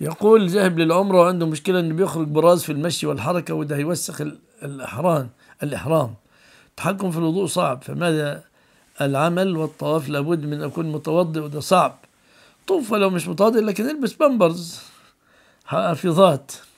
يقول ذهب للعمرة وعنده مشكلة انه بيخرج براز في المشي والحركة وده هيوسخ الإحرام الإحرام التحكم في الوضوء صعب فماذا العمل والطواف لابد من أكون متوضئ وده صعب طوف لو مش متوضئ لكن البس بامبرز حافظات